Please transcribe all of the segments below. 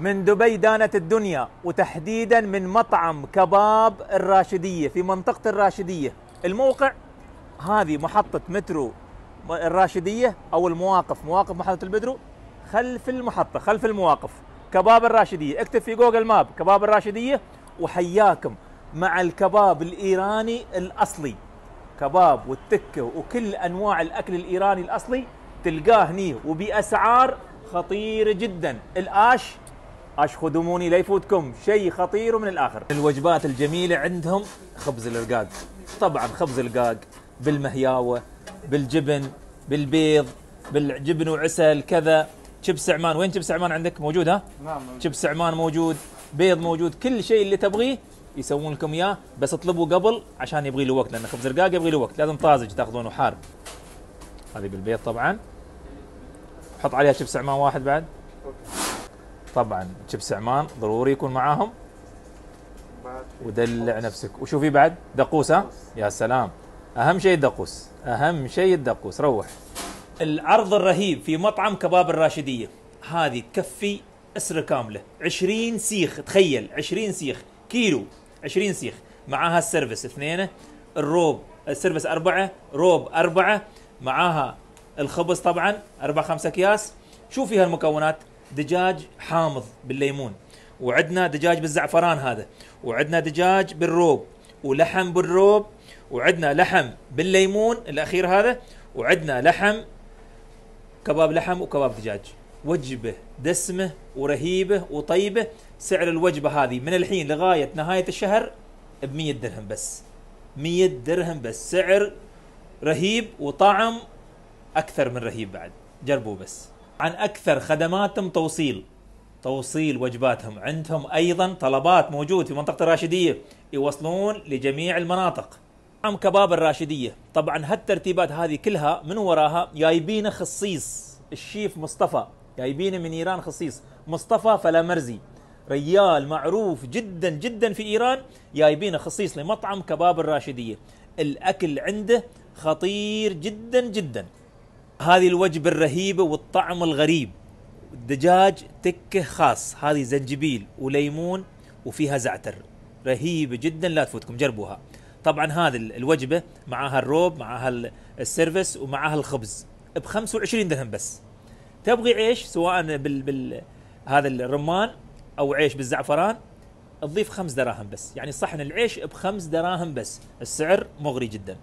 من دبي دانت الدنيا وتحديدا من مطعم كباب الراشدية في منطقة الراشدية الموقع هذه محطة مترو الراشدية أو المواقف مواقف محطة المترو خلف المحطة خلف المواقف كباب الراشدية اكتب في جوجل ماب كباب الراشدية وحياكم مع الكباب الإيراني الأصلي كباب والتكة وكل أنواع الأكل الإيراني الأصلي تلقاه هني وبأسعار خطيرة جدا الآش اشخدموني لا يفوتكم شيء خطير ومن الاخر الوجبات الجميله عندهم خبز الرقاق طبعا خبز الرقاق بالمهياوه بالجبن بالبيض بالجبن وعسل كذا شبس عمان وين شبس عمان عندك موجود ها نعم شبس عمان موجود بيض موجود كل شيء اللي تبغيه يسوون لكم اياه بس اطلبوا قبل عشان يبغي له وقت لان خبز الرقاق يبغي له وقت لازم طازج تاخذونه حار هذه بالبيض طبعا حط عليها شبس عمان واحد بعد طبعا شيبس عمان ضروري يكون معاهم ودلع نفسك وشوفي بعد دقوس ها يا سلام اهم شيء الدقوس اهم شيء الدقوس روح العرض الرهيب في مطعم كباب الراشديه هذه تكفي اسره كامله 20 سيخ تخيل 20 سيخ كيلو 20 سيخ معاها السيرفس اثنين الروب السيرفس أربعة روب أربعة معاها الخبز طبعا أربع خمسة أكياس شوفي هالمكونات دجاج حامض بالليمون وعندنا دجاج بالزعفران هذا وعندنا دجاج بالروب ولحم بالروب وعندنا لحم بالليمون الاخير هذا وعندنا لحم كباب لحم وكباب دجاج وجبه دسمه ورهيبه وطيبه سعر الوجبه هذه من الحين لغايه نهايه الشهر ب 100 درهم بس 100 درهم بس سعر رهيب وطعم اكثر من رهيب بعد جربوه بس عن أكثر خدماتهم توصيل توصيل وجباتهم عندهم أيضا طلبات موجود في منطقة الراشدية يوصلون لجميع المناطق عم كباب الراشدية طبعا هالترتيبات هذه كلها من وراها جايبينه خصيص الشيف مصطفى جايبينه من إيران خصيص مصطفى فلامرزي ريال معروف جدا جدا في إيران جايبينه خصيص لمطعم كباب الراشدية الأكل عنده خطير جدا جدا هذه الوجبة الرهيبة والطعم الغريب الدجاج تكه خاص هذه زنجبيل وليمون وفيها زعتر رهيبة جدا لا تفوتكم جربوها طبعا هذه الوجبة معاها الروب معاها السيرفس ومعاها الخبز ب 25 درهم بس تبغي عيش سواء بال, بال هذا الرمان او عيش بالزعفران تضيف خمس دراهم بس يعني صحن العيش بخمس دراهم بس السعر مغري جدا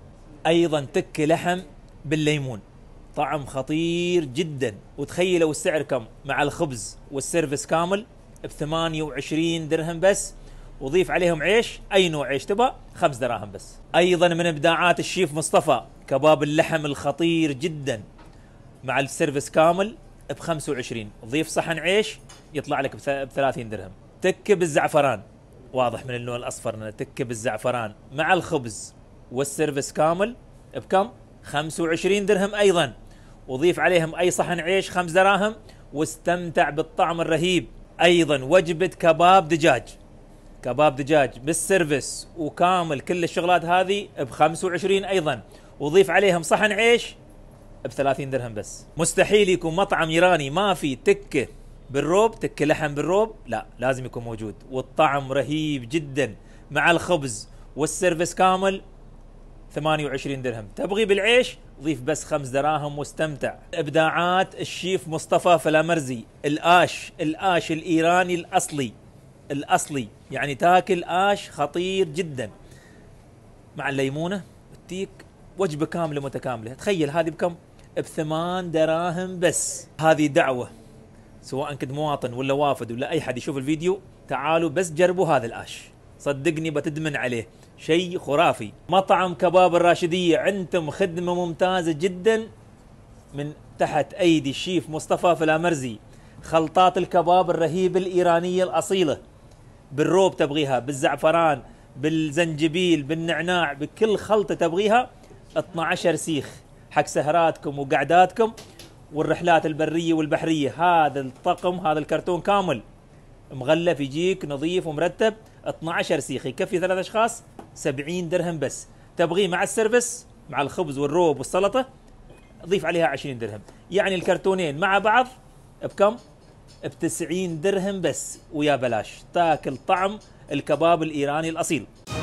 ايضا تك لحم بالليمون طعم خطير جدا وتخيلوا السعر كم مع الخبز والسيرفس كامل ب 28 درهم بس وضيف عليهم عيش اي نوع عيش تبى خمس دراهم بس ايضا من ابداعات الشيف مصطفى كباب اللحم الخطير جدا مع السيرفس كامل ب 25 ضيف صحن عيش يطلع لك ب 30 درهم تك بالزعفران واضح من اللون الاصفر انه تك بالزعفران مع الخبز والسيرفس كامل بكم 25 درهم أيضا وضيف عليهم أي صحن عيش خمس دراهم واستمتع بالطعم الرهيب أيضا وجبة كباب دجاج كباب دجاج بالسيرفس وكامل كل الشغلات هذه ب 25 أيضا وضيف عليهم صحن عيش ب 30 درهم بس مستحيل يكون مطعم ايراني ما في تكه بالروب تكه لحم بالروب لا لازم يكون موجود والطعم رهيب جدا مع الخبز والسيرفس كامل 28 درهم تبغي بالعيش ضيف بس خمس دراهم واستمتع ابداعات الشيف مصطفى فلامرزي الاش الاش الايراني الاصلي الاصلي يعني تاكل اش خطير جدا مع الليمونه والتيك وجبه كامله متكامله تخيل هذه بكم بثمان دراهم بس هذه دعوه سواء كنت مواطن ولا وافد ولا اي حد يشوف الفيديو تعالوا بس جربوا هذا الاش صدقني بتدمن عليه شيء خرافي مطعم كباب الراشدية عندهم خدمة ممتازة جدا من تحت أيدي الشيف مصطفى فلامرزي خلطات الكباب الرهيبة الإيرانية الأصيلة بالروب تبغيها بالزعفران بالزنجبيل بالنعناع بكل خلطة تبغيها 12 سيخ حق سهراتكم وقعداتكم والرحلات البرية والبحرية هذا الطقم هذا الكرتون كامل مغلف يجيك نظيف ومرتب 12 سيخ يكفي ثلاث اشخاص 70 درهم بس تبغيه مع السيرفس مع الخبز والروب والسلطه ضيف عليها 20 درهم يعني الكرتونين مع بعض بكم ب 90 درهم بس ويا بلاش تاكل طعم الكباب الايراني الاصيل